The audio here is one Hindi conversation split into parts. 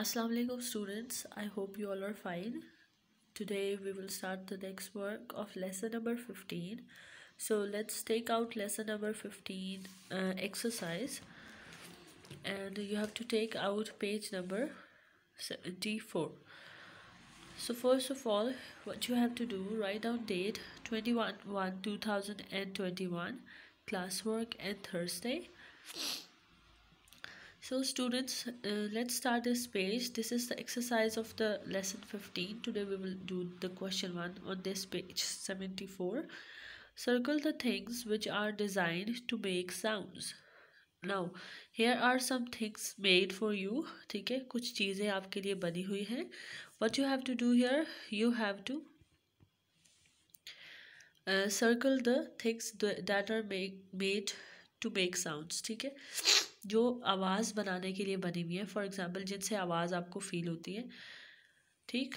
Assalamu alaikum students I hope you all are fine today we will start the next work of lesson number 15 so let's take out lesson number 15 uh, exercise and you have to take out page number 74 so first of all what you have to do write down date 21 1 2021 classwork and Thursday so students, uh, let's start this page. This is the exercise of the lesson 15. Today we will do the question 1 on this page 74. Circle the things which are designed to make sounds. Now, here are some things made for you. ठीक है कुछ चीज़ें आपके लिए बनी हुई हैं What you have to do here, you have to uh, circle the things that are make, made to make sounds. ठीक है जो आवाज़ बनाने के लिए बनी हुई है फॉर एग्ज़ाम्पल जिनसे आवाज़ आपको फील होती है ठीक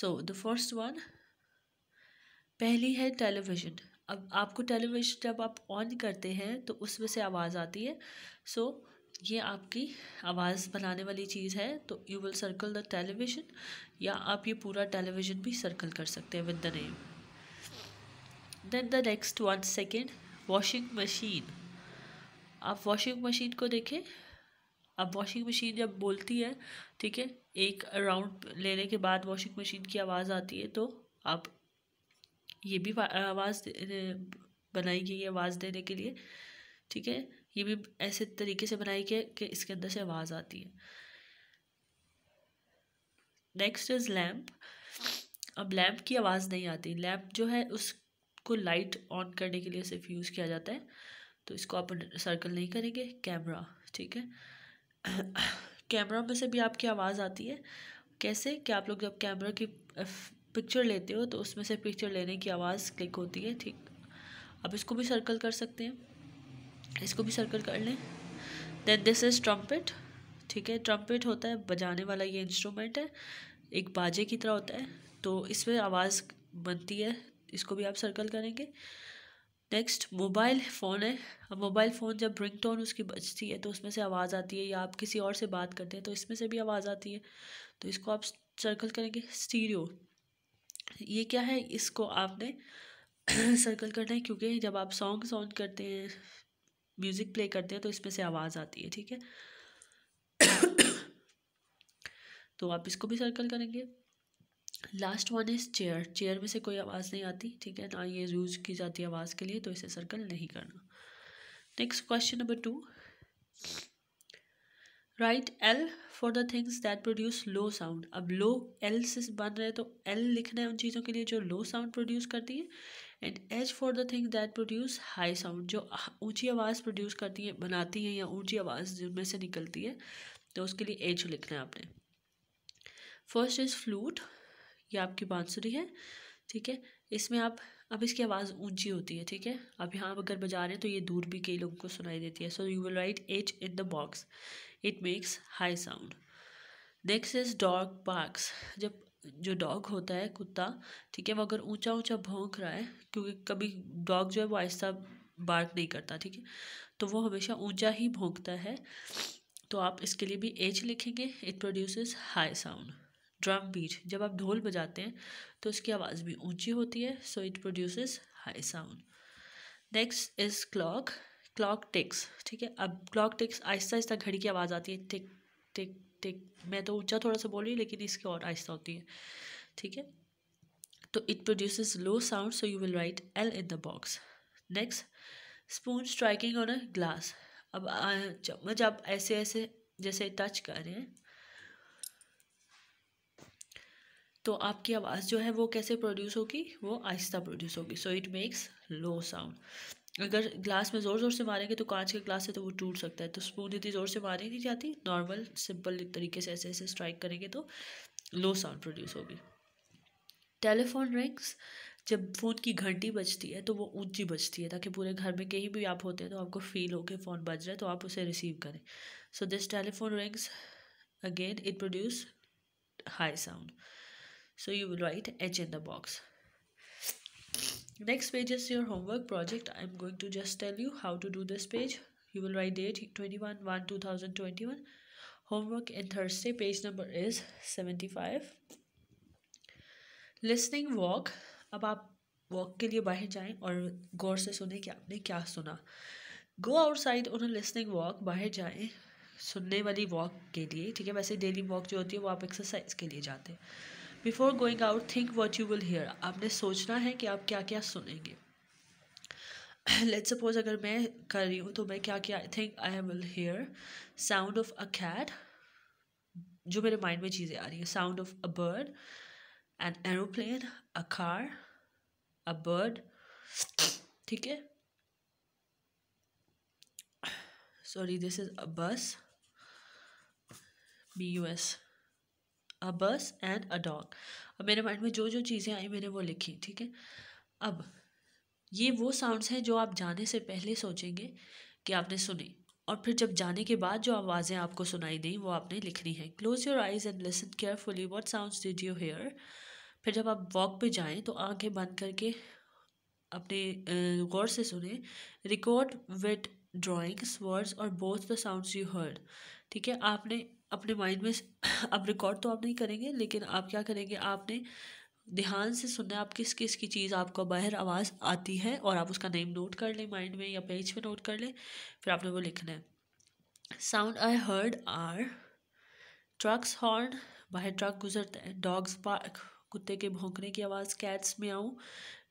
सो द फर्स्ट वन पहली है टेलीविज़न अब आपको टेलीविज़न जब आप ऑन करते हैं तो उसमें से आवाज़ आती है सो so, ये आपकी आवाज़ बनाने वाली चीज़ है तो you will circle the television या आप ये पूरा टेलीविज़न भी सर्कल कर सकते हैं with the name then the next one second washing machine आप वॉशिंग मशीन को देखें अब वॉशिंग मशीन जब बोलती है ठीक है एक राउंड लेने के बाद वॉशिंग मशीन की आवाज़ आती है तो आप ये भी आवाज़ बनाई गई आवाज़ देने के लिए ठीक है ये भी ऐसे तरीके से बनाई गई कि इसके अंदर से आवाज़ आती है नेक्स्ट इज़ लैम्प अब लैम्प की आवाज़ नहीं आती लैम्प जो है उस इसको लाइट ऑन करने के लिए सिर्फ यूज़ किया जाता है तो इसको आप सर्कल नहीं करेंगे कैमरा ठीक है कैमरा में से भी आपकी आवाज़ आती है कैसे कि आप लोग जब कैमरा की पिक्चर लेते हो तो उसमें से पिक्चर लेने की आवाज़ क्लिक होती है ठीक आप इसको भी सर्कल कर सकते हैं इसको भी सर्कल कर लें देन दिस इज़ ट्रम्पेट ठीक है ट्रम्पेट होता है बजाने वाला ये इंस्ट्रूमेंट है एक बाजे की तरह होता है तो इसमें आवाज़ बनती है इसको भी आप सर्कल करेंगे नेक्स्ट मोबाइल फ़ोन है अब मोबाइल फ़ोन जब रिंग टोन उसकी बजती है तो उसमें से आवाज़ आती है या आप किसी और से बात करते हैं तो इसमें से भी आवाज़ आती है तो इसको आप सर्कल करेंगे स्टीरियो ये क्या है इसको आपने सर्कल करना है क्योंकि जब आप सॉन्ग्स ऑन करते हैं म्यूज़िक प्ले करते हैं तो इसमें से आवाज़ आती है ठीक है तो आप इसको भी सर्कल करेंगे last one is chair chair में से कोई आवाज़ नहीं आती ठीक है ना ये यूज़ की जाती है आवाज़ के लिए तो इसे सर्कल नहीं करना next question number two write L for the things that produce low sound अब लो एल से बन रहे तो एल लिखना है उन चीज़ों के लिए जो लो साउंड प्रोड्यूस करती है and H for the thing that produce high sound जो ऊंची आवाज़ प्रोड्यूस करती है बनाती है या ऊंची आवाज़ जिनमें से निकलती है तो उसके लिए एच लिखना है आपने फर्स्ट इज़ फ्लूट ये आपकी बांसुरी है ठीक है इसमें आप अब इसकी आवाज़ ऊंची होती है ठीक है अब यहाँ अगर बजा रहे हैं तो ये दूर भी कई लोगों को सुनाई देती है so you will write H in the box it makes high sound next is dog barks जब जो डॉग होता है कुत्ता ठीक है वो अगर ऊंचा ऊंचा भोंक रहा है क्योंकि कभी डॉग जो है वो आहिस्ता बार्क नहीं करता ठीक है तो वो हमेशा ऊंचा ही भोंकता है तो आप इसके लिए भी एज लिखेंगे it produces high sound drum beat जब आप ढोल बजाते हैं तो उसकी आवाज़ भी ऊंची होती है so it produces high sound next is clock clock ticks ठीक है अब क्लॉक टिक्स आहिस्ता आहिस्ता घड़ी की आवाज़ आती है टिक टिक टिक मैं तो ऊंचा थोड़ा सा बोल रही लेकिन इसकी और आहिस्ता होती है ठीक है तो it produces low sound so you will write L in the box next spoon striking on a glass अब चम्मच आप ऐसे ऐसे जैसे टच कर रहे हैं तो आपकी आवाज़ जो है वो कैसे प्रोड्यूस होगी वो आहिस्ता प्रोड्यूस होगी so it makes low sound अगर ग्लास में ज़ोर ज़ोर से मारेंगे तो कांच के ग्लास से तो वो टूट सकता है तो स्पून इतनी ज़ोर से मारी नहीं जाती नॉर्मल सिंपल तरीके से ऐसे ऐसे स्ट्राइक करेंगे तो लो साउंड प्रोड्यूस होगी टेलीफोन रिंग्स जब फ़ोन की घंटी बजती है तो वो ऊंची बजती है ताकि पूरे घर में कहीं भी आप होते हैं तो आपको फील हो के फ़ोन बज रहा है तो आप उसे रिसीव करें so this telephone rings again it produce high sound so you will write h in the box next page is your homework project i am going to just tell you how to do this page you will write date 21 1 2021 homework in thursday page number is 75 listening walk ab aap walk ke liye bahar jaye aur gaur se से ki aapne kya suna go outside on a listening walk bahar jaye सुनने वाली वॉक के लिए ठीक है वैसे डेली वॉक जो होती है वो आप एक्सरसाइज के लिए जाते हैं before going out think what you will hear आपने सोचना है कि आप क्या क्या सुनेंगे लेट सपोज अगर मैं कर रही हूँ तो मैं क्या क्या I think I will hear sound of a cat जो मेरे माइंड में चीज़ें आ रही हैं sound of a bird an aeroplane a car a bird ठीक है सॉरी दिस इज़ अ बस बी यू एस अ बस एंड अ डॉग अब मेरे माइंड में जो जो चीज़ें आई मैंने वो लिखी ठीक है अब ये वो साउंड्स हैं जो आप जाने से पहले सोचेंगे कि आपने सुनी और फिर जब जाने के बाद जो आवाज़ें आपको सुनाई दी वो आपने लिखनी है close your eyes and listen carefully what sound did you hear फिर जब आप वॉक पे जाएं तो आंखें बंद करके अपने गौर से सुने रिकॉर्ड विद ड्राइंग्स वर्ड्स और both the sounds you heard ठीक है आपने अपने माइंड में अब रिकॉर्ड तो आप नहीं करेंगे लेकिन आप क्या करेंगे आपने ध्यान से सुनना है आप किस किस की चीज़ आपको बाहर आवाज़ आती है और आप उसका नेम नोट कर लें माइंड में या पेज में नोट कर लें फिर आपने वो लिखना है sound I heard are trucks horn बाहर ट्रक गुजरता है डॉग्स पार्क कुत्ते के भोंकने की आवाज़ कैट्स में आऊँ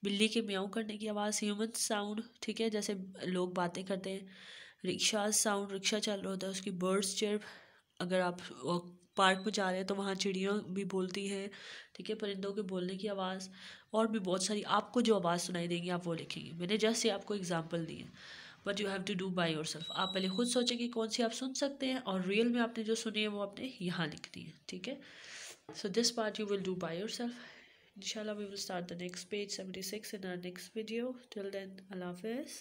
बिल्ली के म्याऊ करने की आवाज़ ह्यूमन साउंड ठीक है जैसे लोग बातें करते हैं रिक्शा साउंड रिक्शा चल रहा होता है उसकी बर्ड्स चिर्प अगर आप पार्क में जा रहे हैं तो वहाँ चिड़ियाँ भी बोलती हैं ठीक है परिंदों के बोलने की आवाज़ और भी बहुत सारी आपको जो आवाज़ सुनाई देंगी आप वो लिखेंगे मैंने जस्ट ये आपको एग्जाम्पल दी है but you have to do by yourself आप पहले खुद सोचें कि कौन सी आप सुन सकते हैं और रियल में आपने जो सुनी है वो आपने यहाँ लिखनी है ठीक है so this part you will do by yourself inshallah will start the next page seventy six in our next video till then अल्लाह हाफिज़